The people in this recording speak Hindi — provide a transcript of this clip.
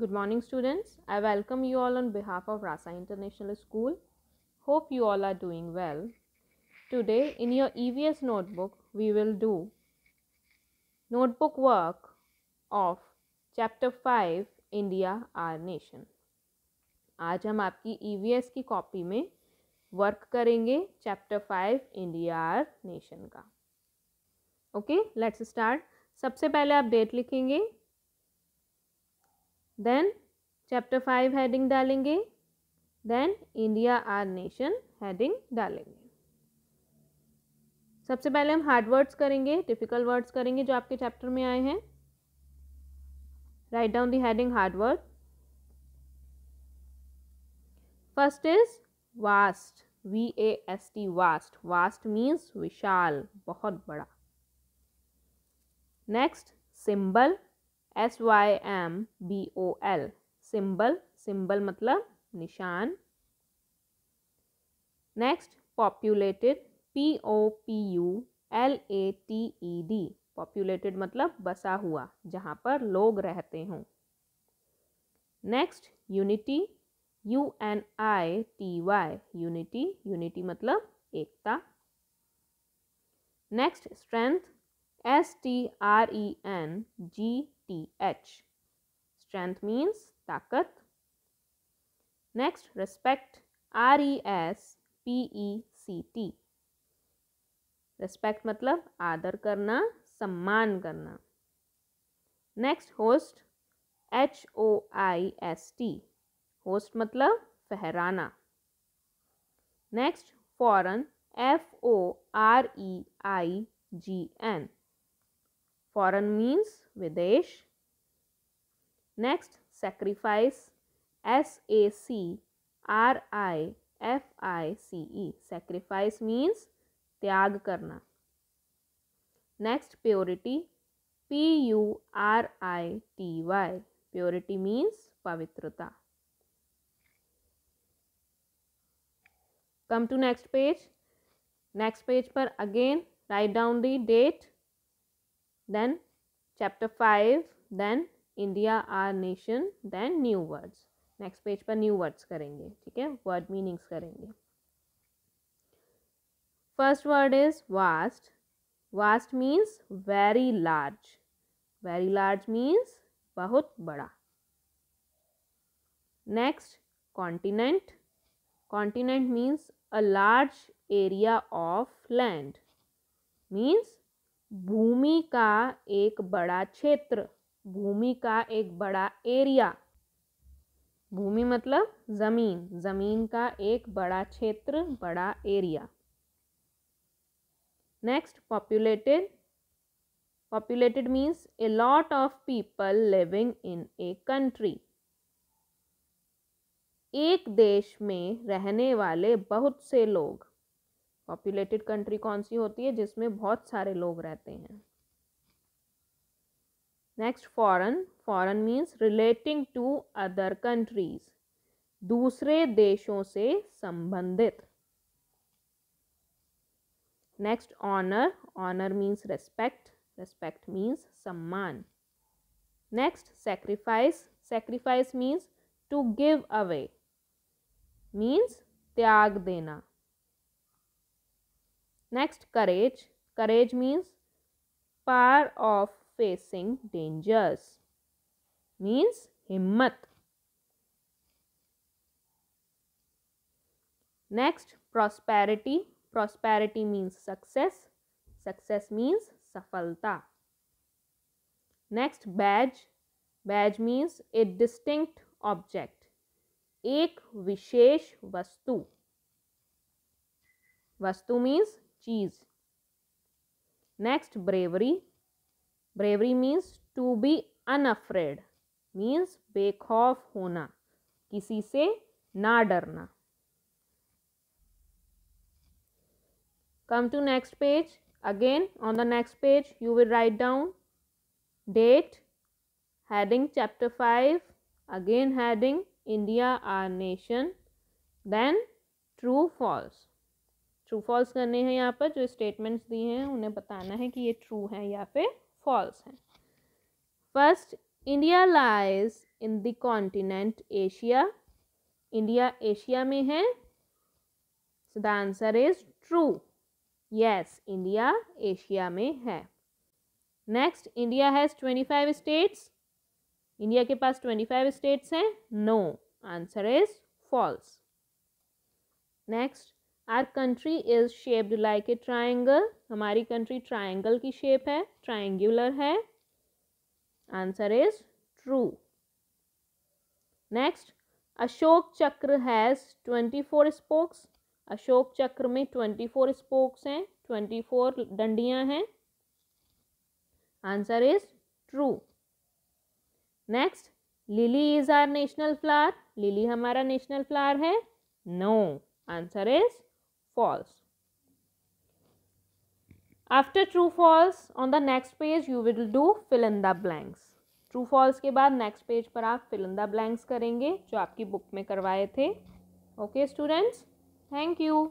Good morning students. I welcome you all on behalf of Rasa International School. Hope you all are doing well. Today in your EVS notebook we will do notebook work of chapter 5 India our nation. आज हम आपकी EVS की कॉपी में वर्क करेंगे chapter five India our nation का ओके लेट्स स्टार्ट सबसे पहले आप डेट लिखेंगे देन चैप्टर फाइव हेडिंग डालेंगे then India our nation heading डालेंगे सबसे पहले हम हार्ड वर्ड्स करेंगे डिफिकल्ट वर्ड्स करेंगे जो आपके चैप्टर में आए हैं write down the heading hard word first is vast V A S T vast vast means विशाल बहुत बड़ा next symbol S Y M B O L symbol symbol मतलब निशान next populated P O P U L A T E D populated मतलब बसा हुआ जहाँ पर लोग रहते हों next unity U N I T Y unity unity मतलब एकता next strength S T R E N G T H strength means ताकत next respect R E S P E C T respect मतलब आदर करना सम्मान करना next hoist H O I S T hoist मतलब फहराना next foreign F O R E I G N foreign means विदेश next sacrifice S A C R I F I c e sacrifice means त्याग करना next purity P U R I T Y purity means पवित्रता come to next page next page पर again write down the date then chapter 5 then India our nation then new words next page पर न्यू वर्ड्स करेंगे ठीक है वर्ड मीनिंग्स करेंगे first word is vast vast means very large very large means बहुत बड़ा next continent continent means a large area of land means भूमि का एक बड़ा क्षेत्र भूमि का एक बड़ा एरिया भूमि मतलब ज़मीन ज़मीन का एक बड़ा क्षेत्र बड़ा area next populated populated means a lot of people living in a country एक देश में रहने वाले बहुत से लोग पॉपुलेटेड कंट्री कौन सी होती है जिसमें बहुत सारे लोग रहते हैं next foreign foreign means relating to other countries दूसरे देशों से संबंधित next honour honour means respect respect means सम्मान next sacrifice sacrifice means to give away means त्याग देना Next, courage. Courage means power of facing dangers. Means himmat. Next, prosperity. Prosperity means success. Success means safalta. Next, badge. Badge means a distinct object. एक विशेष वस्तु वस्तु means चीज next bravery bravery means to be unafraid means बेखौफ होना किसी से ना डरना come to next page again on the next page you will write down date heading chapter five again heading India our nation then true false true false करने हैं यहाँ पर जो स्टेटमेंट्स दिए हैं उन्हें बताना है कि ये ट्रू हैं या फिर फॉल्स हैं first India lies in the continent Asia India Asia में है so the answer is true yes India Asia में है next India has twenty five states India के पास ट्वेंटी फाइव स्टेट्स हैं no answer is false next our country is shaped like a triangle हमारी कंट्री ट्राइंगल की शेप है ट्राइंगुलर है answer is true next Ashok Chakra has twenty four spokes Ashok चक्र में ट्वेंटी फोर स्पोक्स हैं ट्वेंटी फोर डंडियाँ हैं answer is true next lily is our national flower lily हमारा नेशनल फ्लावर है no answer is false after true false on the next page you will do fill in the blanks true false के बाद नेक्स्ट पेज पर आप फिल इन द ब्लैंक्स करेंगे जो आपकी बुक में करवाए थे ओके स्टूडेंट्स थैंक यू